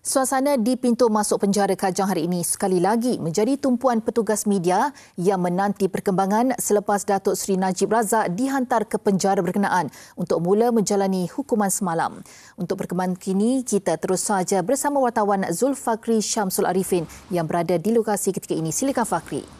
Suasana di pintu masuk penjara Kajang hari ini sekali lagi menjadi tumpuan petugas media yang menanti perkembangan selepas Datuk Seri Najib Razak dihantar ke penjara berkenaan untuk mula menjalani hukuman semalam. Untuk perkembangan kini, kita terus saja bersama wartawan Zulfakri Syamsul Arifin yang berada di lokasi ketika ini. Silakan Fakri. Fakri.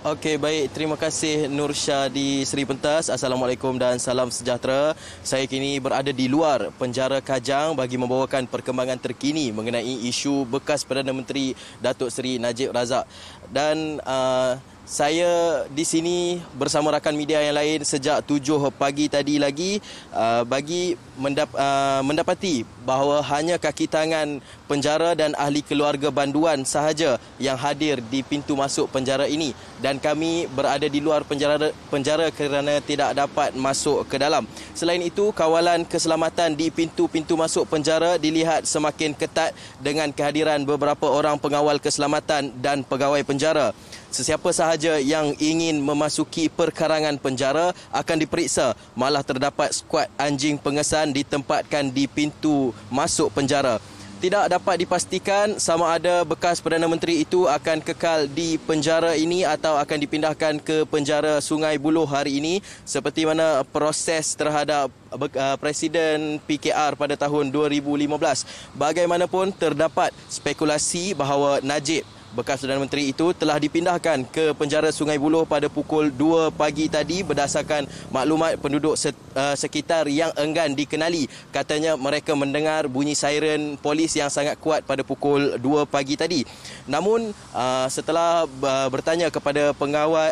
Okey baik terima kasih Nur Syah di Seri Pentas. Assalamualaikum dan salam sejahtera. Saya kini berada di luar penjara Kajang bagi membawakan perkembangan terkini mengenai isu bekas Perdana Menteri Datuk Seri Najib Razak. Dan uh, saya di sini bersama rakan media yang lain sejak 7 pagi tadi lagi uh, bagi mendap- uh, mendapati bahawa hanya kaki tangan penjara dan ahli keluarga banduan sahaja yang hadir di pintu masuk penjara ini dan kami berada di luar penjara penjara kerana tidak dapat masuk ke dalam. Selain itu, kawalan keselamatan di pintu-pintu masuk penjara dilihat semakin ketat dengan kehadiran beberapa orang pengawal keselamatan dan pegawai penjara sesiapa sahaja yang ingin memasuki perkarangan penjara akan diperiksa. Malah terdapat skuad anjing pengesan ditempatkan di pintu masuk penjara. Tidak dapat dipastikan sama ada bekas Perdana Menteri itu akan kekal di penjara ini atau akan dipindahkan ke penjara Sungai Buloh hari ini seperti mana proses terhadap eh, Presiden PKR pada tahun 2015. Bagaimanapun terdapat spekulasi bahawa Najib bekas Perdana Menteri itu telah dipindahkan ke penjara Sungai Buloh pada pukul 2 pagi tadi berdasarkan maklumat penduduk eh, sekitar yang enggan dikenali. Katanya mereka mendengar bunyi siren polis yang sangat kuat pada pukul 2 pagi tadi. Namun eh, setelah eh, bertanya kepada pengawal,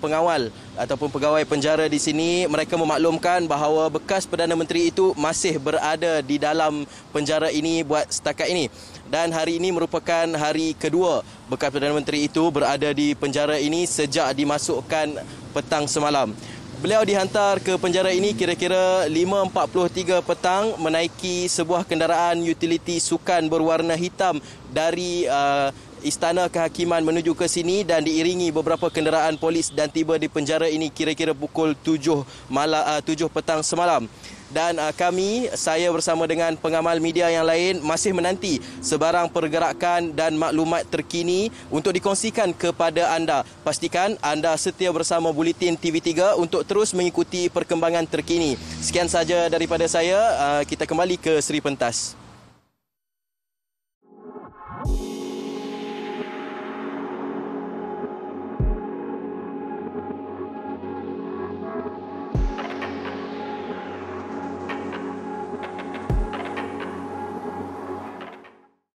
pengawal ataupun pegawai penjara di sini mereka memaklumkan bahawa bekas perdana menteri itu masih berada di dalam penjara ini buat setakat ini dan hari ini merupakan hari kedua bekas perdana menteri itu berada di penjara ini sejak dimasukkan petang semalam Beliau dihantar ke penjara ini kira-kira 5.43 petang menaiki sebuah kendaraan utiliti sukan berwarna hitam dari uh, Istana Kehakiman menuju ke sini dan diiringi beberapa kenderaan polis dan tiba di penjara ini kira-kira pukul 7 malam uh, 7 petang semalam. Dan uh, kami saya bersama dengan pengamal media yang lain masih menanti sebarang pergerakan dan maklumat terkini untuk dikongsikan kepada anda. Pastikan anda setia bersama bulletin TV3 untuk terus mengikuti perkembangan terkini. Sekian saja daripada saya, uh, kita kembali ke Seri Pentas.